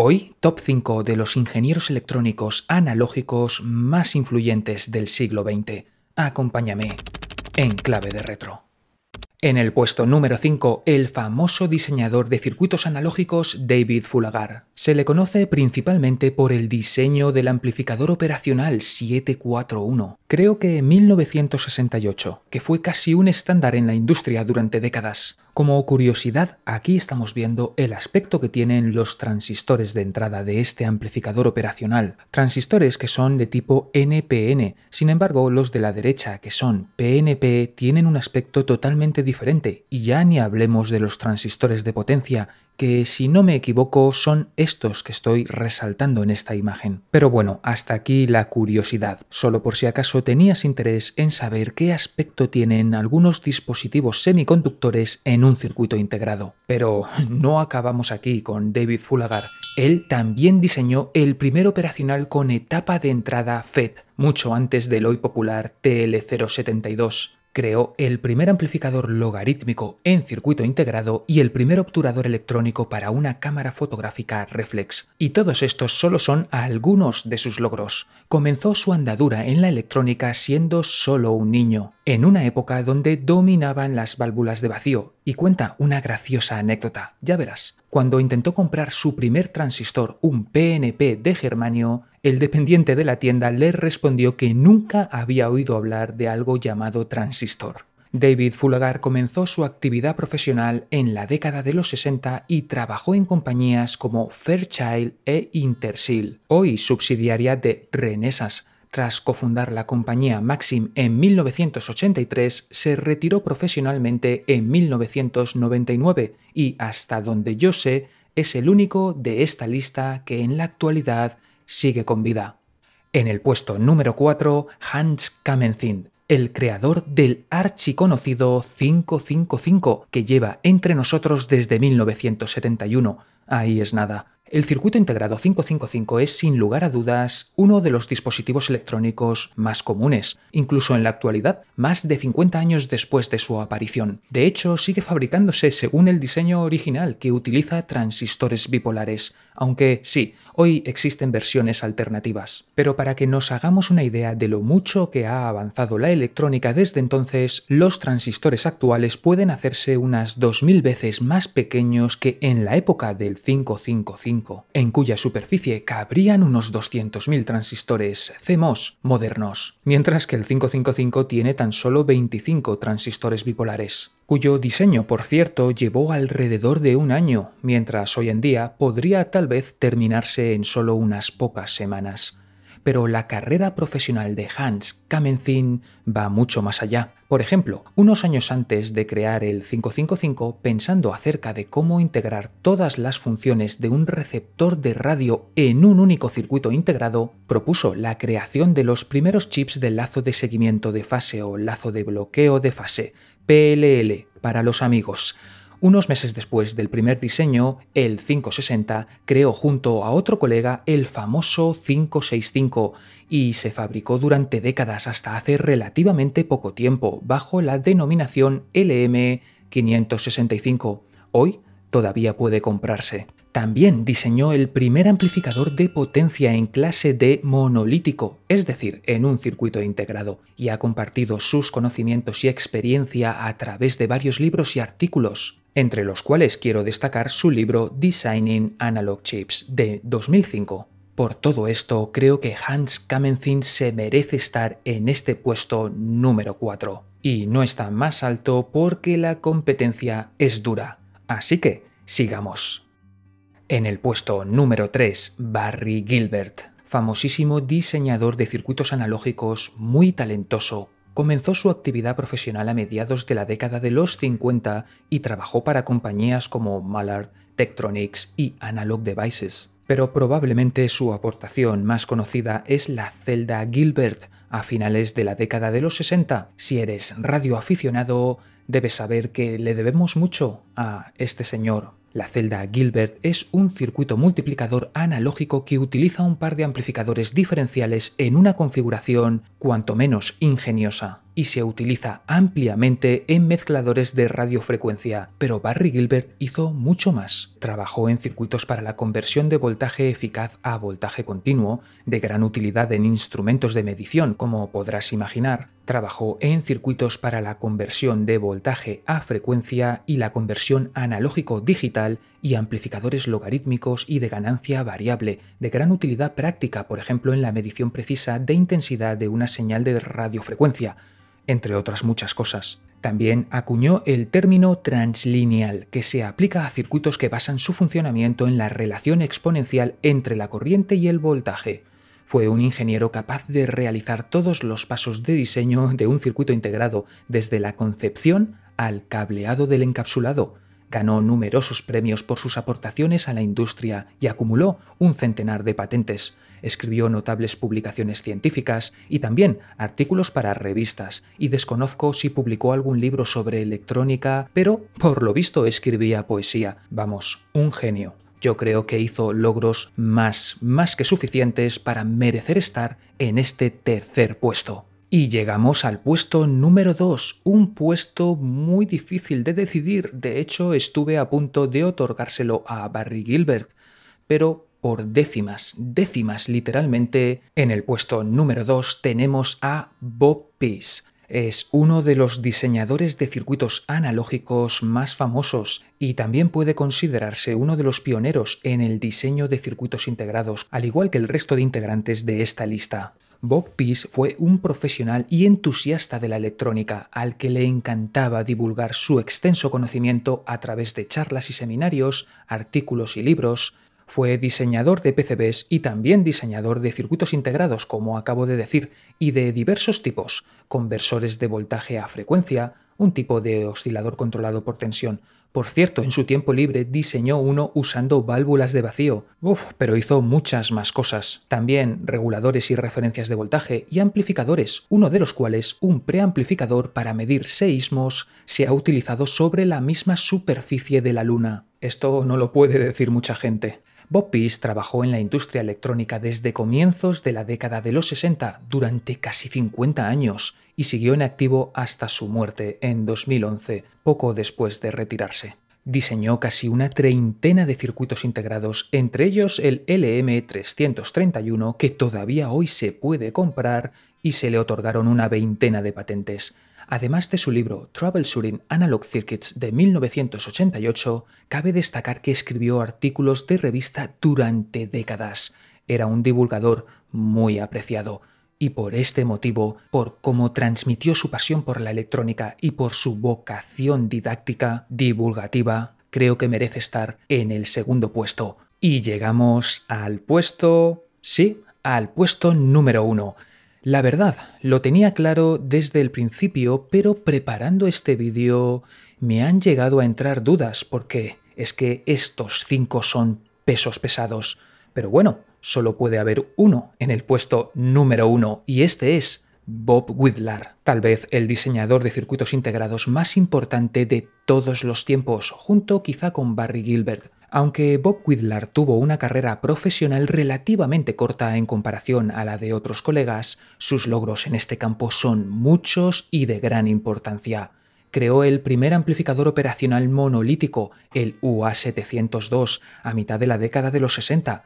Hoy, top 5 de los ingenieros electrónicos analógicos más influyentes del siglo XX. Acompáñame en clave de retro. En el puesto número 5, el famoso diseñador de circuitos analógicos David Fulagar. Se le conoce principalmente por el diseño del amplificador operacional 741, Creo que 1968, que fue casi un estándar en la industria durante décadas. Como curiosidad, aquí estamos viendo el aspecto que tienen los transistores de entrada de este amplificador operacional. Transistores que son de tipo NPN, sin embargo los de la derecha, que son PNP, tienen un aspecto totalmente diferente, y ya ni hablemos de los transistores de potencia, que si no me equivoco son estos que estoy resaltando en esta imagen. Pero bueno, hasta aquí la curiosidad, solo por si acaso tenías interés en saber qué aspecto tienen algunos dispositivos semiconductores en un circuito integrado. Pero no acabamos aquí con David Fulagar. Él también diseñó el primer operacional con etapa de entrada FED, mucho antes del hoy popular TL072 creó el primer amplificador logarítmico en circuito integrado y el primer obturador electrónico para una cámara fotográfica reflex. Y todos estos solo son algunos de sus logros. Comenzó su andadura en la electrónica siendo solo un niño, en una época donde dominaban las válvulas de vacío, y cuenta una graciosa anécdota, ya verás. Cuando intentó comprar su primer transistor, un PNP de germanio, el dependiente de la tienda le respondió que nunca había oído hablar de algo llamado transistor. David Fulagar comenzó su actividad profesional en la década de los 60 y trabajó en compañías como Fairchild e Intersil, hoy subsidiaria de Renesas. Tras cofundar la compañía Maxim en 1983, se retiró profesionalmente en 1999 y, hasta donde yo sé, es el único de esta lista que en la actualidad sigue con vida. En el puesto número 4, Hans Kamenzind, el creador del archiconocido 555 que lleva entre nosotros desde 1971. Ahí es nada. El circuito integrado 555 es, sin lugar a dudas, uno de los dispositivos electrónicos más comunes, incluso en la actualidad, más de 50 años después de su aparición. De hecho, sigue fabricándose según el diseño original, que utiliza transistores bipolares, aunque sí, hoy existen versiones alternativas. Pero para que nos hagamos una idea de lo mucho que ha avanzado la electrónica desde entonces, los transistores actuales pueden hacerse unas 2.000 veces más pequeños que en la época del 555 en cuya superficie cabrían unos 200.000 transistores CMOS modernos, mientras que el 555 tiene tan solo 25 transistores bipolares cuyo diseño, por cierto, llevó alrededor de un año, mientras hoy en día podría tal vez terminarse en solo unas pocas semanas pero la carrera profesional de Hans Kamenzin va mucho más allá. Por ejemplo, unos años antes de crear el 555, pensando acerca de cómo integrar todas las funciones de un receptor de radio en un único circuito integrado, propuso la creación de los primeros chips de lazo de seguimiento de fase o lazo de bloqueo de fase, PLL, para los amigos, unos meses después del primer diseño, el 560 creó junto a otro colega el famoso 565 y se fabricó durante décadas hasta hace relativamente poco tiempo bajo la denominación LM565. Hoy todavía puede comprarse. También diseñó el primer amplificador de potencia en clase D monolítico, es decir, en un circuito integrado, y ha compartido sus conocimientos y experiencia a través de varios libros y artículos, entre los cuales quiero destacar su libro Designing Analog Chips de 2005. Por todo esto, creo que Hans Kamenzin se merece estar en este puesto número 4. Y no está más alto porque la competencia es dura. Así que, sigamos. En el puesto número 3, Barry Gilbert, famosísimo diseñador de circuitos analógicos muy talentoso, comenzó su actividad profesional a mediados de la década de los 50 y trabajó para compañías como Mallard, Tektronix y Analog Devices. Pero probablemente su aportación más conocida es la celda Gilbert a finales de la década de los 60. Si eres radioaficionado, debes saber que le debemos mucho a este señor la celda Gilbert es un circuito multiplicador analógico que utiliza un par de amplificadores diferenciales en una configuración cuanto menos ingeniosa y se utiliza ampliamente en mezcladores de radiofrecuencia, pero Barry Gilbert hizo mucho más. Trabajó en circuitos para la conversión de voltaje eficaz a voltaje continuo, de gran utilidad en instrumentos de medición, como podrás imaginar. Trabajó en circuitos para la conversión de voltaje a frecuencia y la conversión analógico-digital y amplificadores logarítmicos y de ganancia variable, de gran utilidad práctica, por ejemplo, en la medición precisa de intensidad de una señal de radiofrecuencia entre otras muchas cosas. También acuñó el término translineal, que se aplica a circuitos que basan su funcionamiento en la relación exponencial entre la corriente y el voltaje. Fue un ingeniero capaz de realizar todos los pasos de diseño de un circuito integrado, desde la concepción al cableado del encapsulado, Ganó numerosos premios por sus aportaciones a la industria y acumuló un centenar de patentes. Escribió notables publicaciones científicas y también artículos para revistas, y desconozco si publicó algún libro sobre electrónica, pero por lo visto escribía poesía. Vamos, un genio. Yo creo que hizo logros más, más que suficientes para merecer estar en este tercer puesto. Y llegamos al puesto número 2, un puesto muy difícil de decidir, de hecho estuve a punto de otorgárselo a Barry Gilbert, pero por décimas, décimas literalmente, en el puesto número 2 tenemos a Bob Pease. Es uno de los diseñadores de circuitos analógicos más famosos y también puede considerarse uno de los pioneros en el diseño de circuitos integrados, al igual que el resto de integrantes de esta lista. Bob Pease fue un profesional y entusiasta de la electrónica, al que le encantaba divulgar su extenso conocimiento a través de charlas y seminarios, artículos y libros. Fue diseñador de PCBs y también diseñador de circuitos integrados, como acabo de decir, y de diversos tipos, conversores de voltaje a frecuencia, un tipo de oscilador controlado por tensión, por cierto, en su tiempo libre diseñó uno usando válvulas de vacío, Uf, pero hizo muchas más cosas. También reguladores y referencias de voltaje y amplificadores, uno de los cuales, un preamplificador para medir seísmos, se ha utilizado sobre la misma superficie de la Luna. Esto no lo puede decir mucha gente. Bob trabajó en la industria electrónica desde comienzos de la década de los 60 durante casi 50 años y siguió en activo hasta su muerte en 2011, poco después de retirarse. Diseñó casi una treintena de circuitos integrados, entre ellos el LM331 que todavía hoy se puede comprar y se le otorgaron una veintena de patentes. Además de su libro Troubleshooting Analog Circuits de 1988, cabe destacar que escribió artículos de revista durante décadas. Era un divulgador muy apreciado y por este motivo, por cómo transmitió su pasión por la electrónica y por su vocación didáctica, divulgativa, creo que merece estar en el segundo puesto. Y llegamos al puesto... Sí, al puesto número uno. La verdad, lo tenía claro desde el principio, pero preparando este vídeo me han llegado a entrar dudas porque es que estos cinco son pesos pesados. Pero bueno, solo puede haber uno en el puesto número uno y este es Bob Widlar, tal vez el diseñador de circuitos integrados más importante de todos los tiempos, junto quizá con Barry Gilbert. Aunque Bob Widlar tuvo una carrera profesional relativamente corta en comparación a la de otros colegas, sus logros en este campo son muchos y de gran importancia. Creó el primer amplificador operacional monolítico, el UA702, a mitad de la década de los 60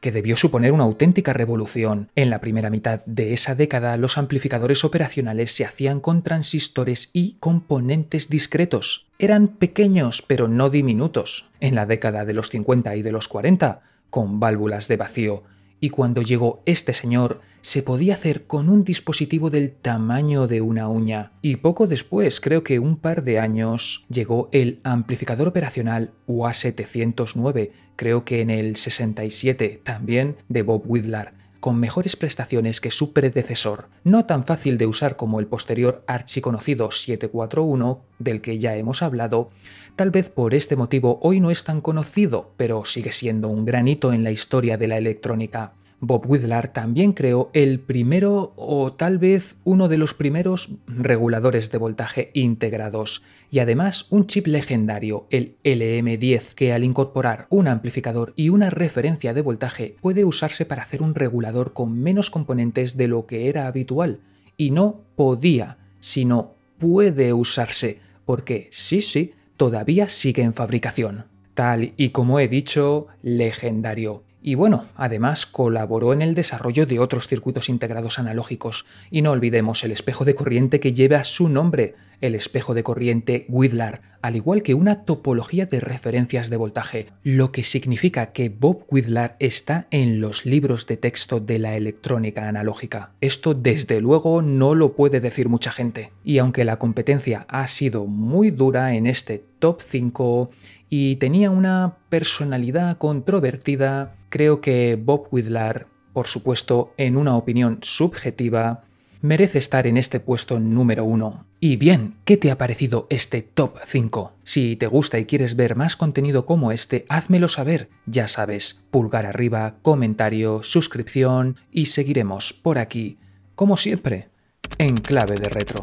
que debió suponer una auténtica revolución. En la primera mitad de esa década, los amplificadores operacionales se hacían con transistores y componentes discretos. Eran pequeños, pero no diminutos. En la década de los 50 y de los 40, con válvulas de vacío y cuando llegó este señor se podía hacer con un dispositivo del tamaño de una uña. Y poco después, creo que un par de años, llegó el amplificador operacional UA709, creo que en el 67 también, de Bob Widlar con mejores prestaciones que su predecesor, no tan fácil de usar como el posterior archiconocido 741, del que ya hemos hablado, tal vez por este motivo hoy no es tan conocido, pero sigue siendo un gran hito en la historia de la electrónica. Bob Widlar también creó el primero o tal vez uno de los primeros reguladores de voltaje integrados y además un chip legendario, el LM10, que al incorporar un amplificador y una referencia de voltaje puede usarse para hacer un regulador con menos componentes de lo que era habitual y no podía, sino puede usarse, porque sí, sí, todavía sigue en fabricación. Tal y como he dicho, legendario. Y bueno, además colaboró en el desarrollo de otros circuitos integrados analógicos. Y no olvidemos el espejo de corriente que lleva su nombre, el espejo de corriente Widlar, al igual que una topología de referencias de voltaje, lo que significa que Bob Widlar está en los libros de texto de la electrónica analógica. Esto desde luego no lo puede decir mucha gente. Y aunque la competencia ha sido muy dura en este top 5 y tenía una personalidad controvertida, creo que Bob Widlar, por supuesto, en una opinión subjetiva, merece estar en este puesto número uno. Y bien, ¿qué te ha parecido este top 5? Si te gusta y quieres ver más contenido como este, házmelo saber. Ya sabes, pulgar arriba, comentario, suscripción y seguiremos por aquí, como siempre, en clave de retro.